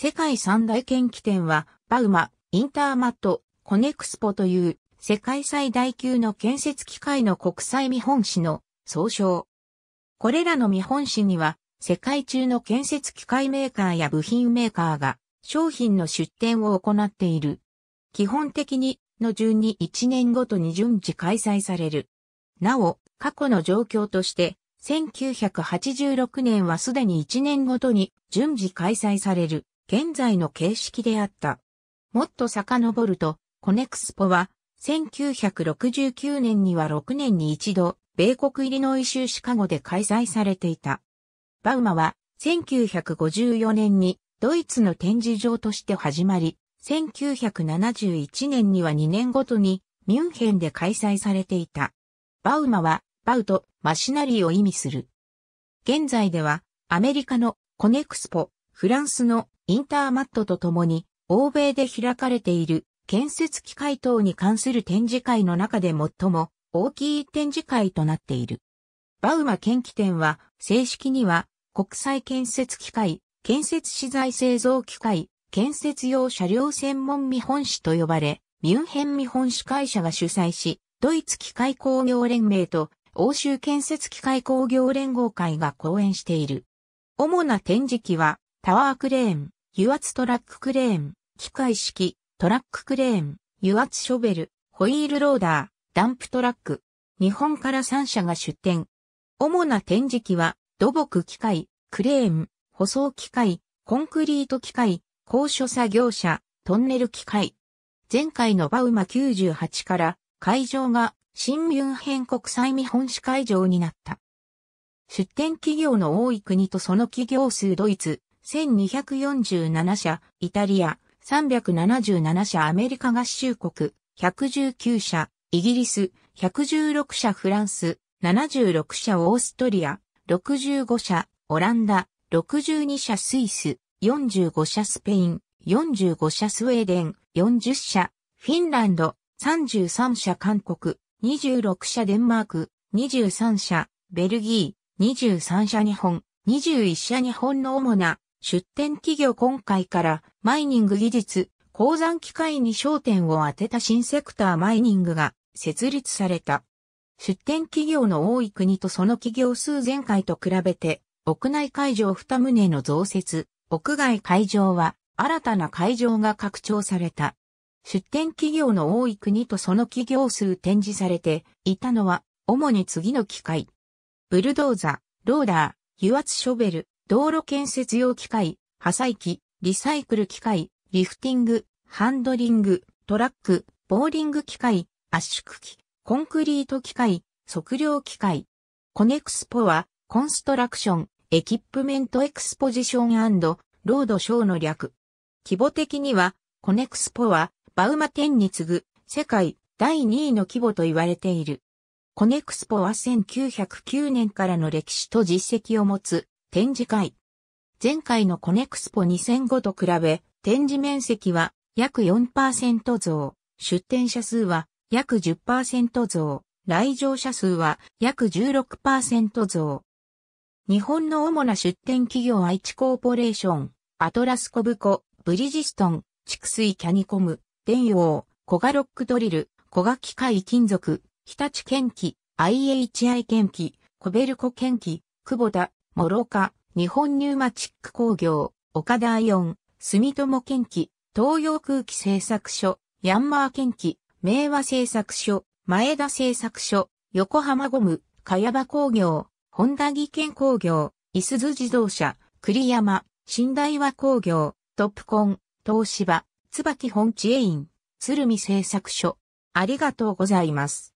世界三大研究店は、バウマ、インターマット、コネクスポという、世界最大級の建設機械の国際見本市の総称。これらの見本市には、世界中の建設機械メーカーや部品メーカーが商品の出展を行っている。基本的にの順に1年ごとに順次開催される。なお、過去の状況として、1986年はすでに1年ごとに順次開催される現在の形式であった。もっと遡ると、コネクスポは、1969年には6年に一度、米国入りのイ州シカゴで開催されていた。バウマは、1954年にドイツの展示場として始まり、1971年には2年ごとにミュンヘンで開催されていた。バウマは、バウとマシナリーを意味する。現在では、アメリカのコネクスポ、フランスのインターマットと共に、欧米で開かれている建設機械等に関する展示会の中で最も大きい展示会となっている。バウマ研機展は、正式には、国際建設機械、建設資材製造機械、建設用車両専門見本市と呼ばれ、ミュンヘン見本市会社が主催し、ドイツ機械工業連盟と欧州建設機械工業連合会が講演している。主な展示機は、タワークレーン、油圧トラッククレーン、機械式、トラッククレーン、油圧ショベル、ホイールローダー、ダンプトラック。日本から3社が出展。主な展示機は、土木機械、クレーン、舗装機械、コンクリート機械、高所作業車、トンネル機械。前回のバウマ98から会場が新ミュンヘン国際見本市会場になった。出展企業の多い国とその企業数ドイツ、1247社、イタリア、377社アメリカ合衆国、119社、イギリス、116社フランス、76社オーストリア、65社、オランダ、62社スイス、45社スペイン、45社スウェーデン、40社、フィンランド、33社韓国、26社デンマーク、23社、ベルギー、23社日本、21社日本の主な出展企業今回からマイニング技術、鉱山機械に焦点を当てた新セクターマイニングが設立された。出展企業の多い国とその企業数前回と比べて、屋内会場二棟の増設、屋外会場は新たな会場が拡張された。出展企業の多い国とその企業数展示されていたのは、主に次の機械。ブルドーザ、ローダー、油圧ショベル、道路建設用機械、破砕機、リサイクル機械、リフティング、ハンドリング、トラック、ボーリング機械、圧縮機、コンクリート機械、測量機械。コネクスポは、コンストラクション、エキップメントエクスポジションロードショーの略。規模的には、コネクスポは、バウマテンに次ぐ、世界第2位の規模と言われている。コネクスポは1909年からの歴史と実績を持つ展示会。前回のコネクスポ2005と比べ、展示面積は約4%増、出展者数は約10%増、来場者数は約16%増。日本の主な出展企業愛知コーポレーション、アトラスコブコ、ブリジストン、畜水キャニコム、電陽、コガロックドリル、コガ機械金属、日立建機、IHI 建機、コベルコ建機、久保田、諸岡、日本ニューマチック工業、岡田イオン、住友建機、東洋空気製作所、ヤンマー建機、明和製作所、前田製作所、横浜ゴム、茅場工業、本田技研工業、いすず自動車、栗山、新大和工業、トップコン、東芝、椿本知イ院、鶴見製作所。ありがとうございます。